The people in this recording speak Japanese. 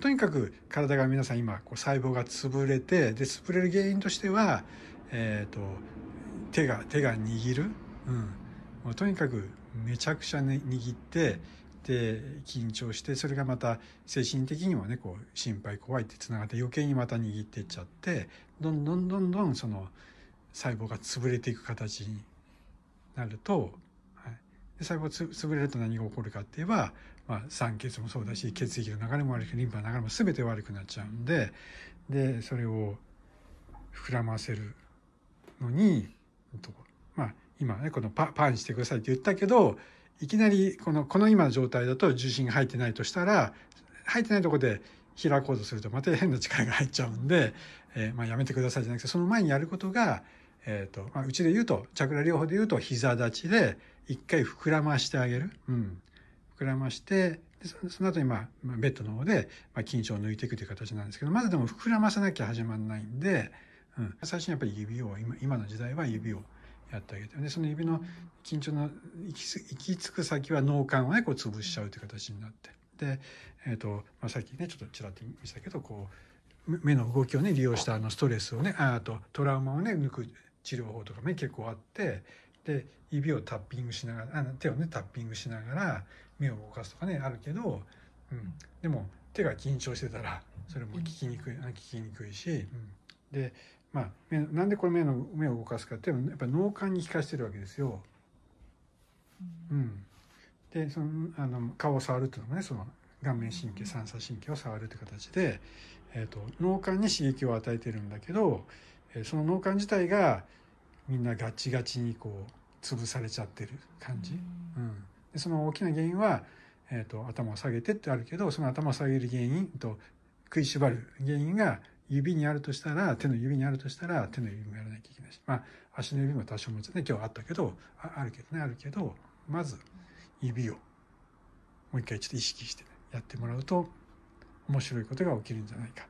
とにかく体が皆さん今こう細胞が潰れてで潰れる原因としては、えーと、手が手が握る、うん、もうとにかくめちゃくちゃ、ね、握ってで緊張してそれがまた精神的にもねこう心配怖いってつながって余計にまた握っていっちゃってどんどんどんどんその細胞が潰れていく形になると細胞つ潰れると何が起こるかって言えば、まあ、酸欠もそうだし血液の流れも悪くリンパの流れも全て悪くなっちゃうんででそれを膨らませるのにまあ今ねこのパパンしてくださいって言ったけどいきなりこのこの今の状態だと重心が入ってないとしたら入ってないとこで開こうとするとまた変な力が入っちゃうんで、えー、まあやめてくださいじゃなくてその前にやることがえっ、ー、と、まあ、うちで言うと、チャクラ療法で言うと、膝立ちで、一回膨らましてあげる。うん。膨らまして、でその後に、まあ、ベッドの方で、まあ、緊張を抜いていくという形なんですけど、まずでも膨らませなきゃ始まんないんで、うん。最初にやっぱり指を、今今の時代は指をやってあげて、で、その指の緊張の行き行き着く先は脳幹をね、こう潰しちゃうという形になって。で、えっ、ー、と、まあ、さっきね、ちょっとちらっと見せたけど、こう、目の動きをね、利用したあのストレスをね、あとトラウマをね、抜く治療法とかね結構あってで指をタッピングしながら手をねタッピングしながら目を動かすとかねあるけど、うん、でも手が緊張してたらそれも聞きにくい、聞きにくいし、うん、でまあ目なんでこれ目の目を動かすかっていうのはやっぱ脳幹に効かしてるわけですよ。うん、でそのあの顔を触るっていうのもねその顔面神経三叉神経を触るって形で、えーと、と脳幹に刺激を与えてるんだけどその脳幹自体がみんなガチガチにこう潰されちゃってる感じ、うん、うん、でその大きな原因は、えーと、頭を下げてってあるけどその頭を下げる原因と食いしばる原因が指にあるとしたら手の指にあるとしたら手の指もやらなきゃいけないしまあ足の指も多少もつね今日あったけどああるけどねあるけどまず指をもう一回ちょっと意識して、ね、やってもらうと面白いことが起きるんじゃないか